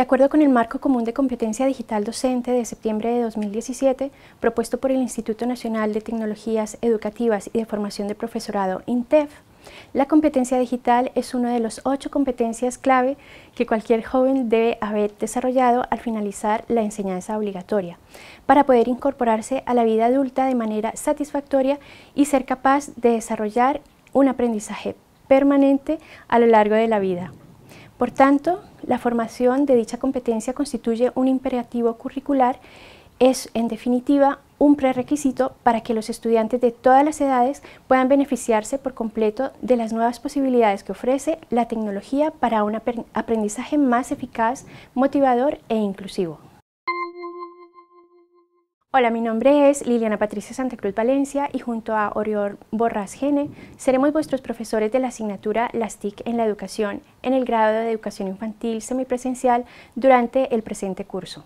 De acuerdo con el Marco Común de Competencia Digital Docente de septiembre de 2017, propuesto por el Instituto Nacional de Tecnologías Educativas y de Formación de Profesorado, INTEF, la competencia digital es una de las ocho competencias clave que cualquier joven debe haber desarrollado al finalizar la enseñanza obligatoria, para poder incorporarse a la vida adulta de manera satisfactoria y ser capaz de desarrollar un aprendizaje permanente a lo largo de la vida. Por tanto, la formación de dicha competencia constituye un imperativo curricular, es en definitiva un prerequisito para que los estudiantes de todas las edades puedan beneficiarse por completo de las nuevas posibilidades que ofrece la tecnología para un aprendizaje más eficaz, motivador e inclusivo. Hola, mi nombre es Liliana Patricia Santa Cruz Valencia y junto a Oriol Borras Gene seremos vuestros profesores de la asignatura Las TIC en la educación en el grado de educación infantil semipresencial durante el presente curso.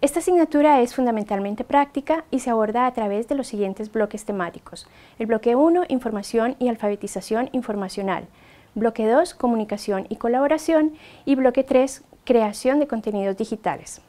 Esta asignatura es fundamentalmente práctica y se aborda a través de los siguientes bloques temáticos. El bloque 1, información y alfabetización informacional. Bloque 2, comunicación y colaboración. Y bloque 3, creación de contenidos digitales.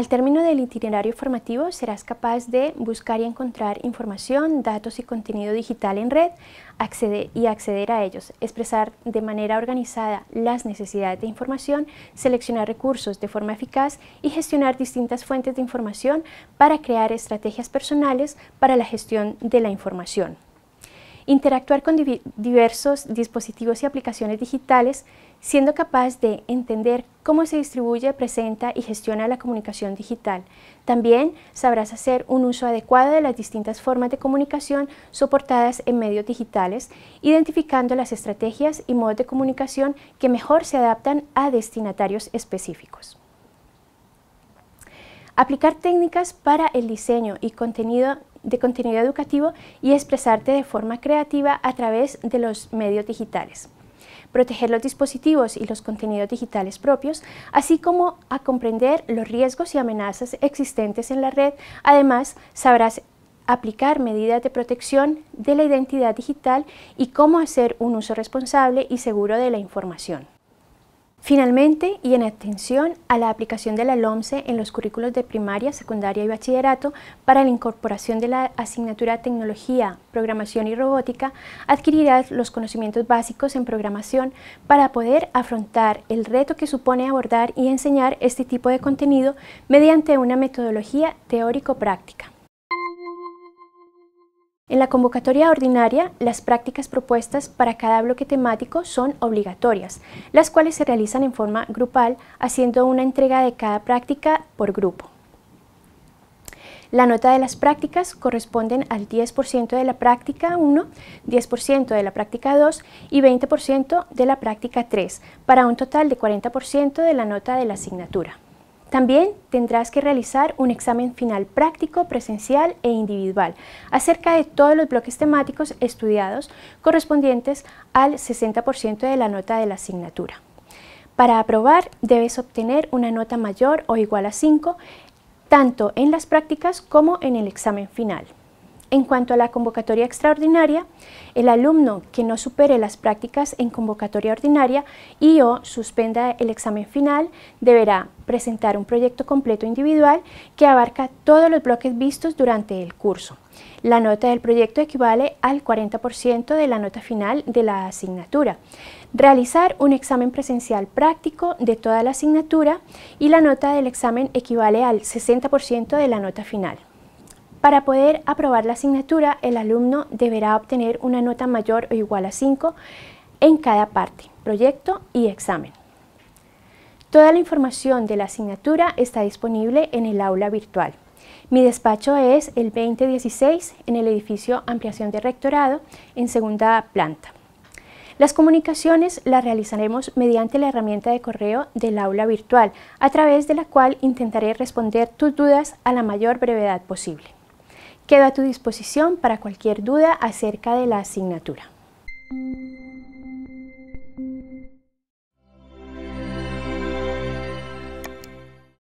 Al término del itinerario formativo serás capaz de buscar y encontrar información, datos y contenido digital en red acceder y acceder a ellos, expresar de manera organizada las necesidades de información, seleccionar recursos de forma eficaz y gestionar distintas fuentes de información para crear estrategias personales para la gestión de la información interactuar con diversos dispositivos y aplicaciones digitales, siendo capaz de entender cómo se distribuye, presenta y gestiona la comunicación digital. También sabrás hacer un uso adecuado de las distintas formas de comunicación soportadas en medios digitales, identificando las estrategias y modos de comunicación que mejor se adaptan a destinatarios específicos. Aplicar técnicas para el diseño y contenido de contenido educativo y expresarte de forma creativa a través de los medios digitales proteger los dispositivos y los contenidos digitales propios, así como a comprender los riesgos y amenazas existentes en la red. Además, sabrás aplicar medidas de protección de la identidad digital y cómo hacer un uso responsable y seguro de la información. Finalmente, y en atención a la aplicación de la LOMCE en los currículos de primaria, secundaria y bachillerato para la incorporación de la asignatura Tecnología, Programación y Robótica, adquirirás los conocimientos básicos en programación para poder afrontar el reto que supone abordar y enseñar este tipo de contenido mediante una metodología teórico-práctica. En la convocatoria ordinaria, las prácticas propuestas para cada bloque temático son obligatorias, las cuales se realizan en forma grupal, haciendo una entrega de cada práctica por grupo. La nota de las prácticas corresponden al 10% de la práctica 1, 10% de la práctica 2 y 20% de la práctica 3, para un total de 40% de la nota de la asignatura. También tendrás que realizar un examen final práctico, presencial e individual acerca de todos los bloques temáticos estudiados correspondientes al 60% de la nota de la asignatura. Para aprobar debes obtener una nota mayor o igual a 5 tanto en las prácticas como en el examen final. En cuanto a la convocatoria extraordinaria, el alumno que no supere las prácticas en convocatoria ordinaria y o suspenda el examen final deberá presentar un proyecto completo individual que abarca todos los bloques vistos durante el curso. La nota del proyecto equivale al 40% de la nota final de la asignatura. Realizar un examen presencial práctico de toda la asignatura y la nota del examen equivale al 60% de la nota final. Para poder aprobar la asignatura, el alumno deberá obtener una nota mayor o igual a 5 en cada parte, proyecto y examen. Toda la información de la asignatura está disponible en el aula virtual. Mi despacho es el 2016 en el edificio Ampliación de Rectorado en segunda planta. Las comunicaciones las realizaremos mediante la herramienta de correo del aula virtual, a través de la cual intentaré responder tus dudas a la mayor brevedad posible. Queda a tu disposición para cualquier duda acerca de la asignatura.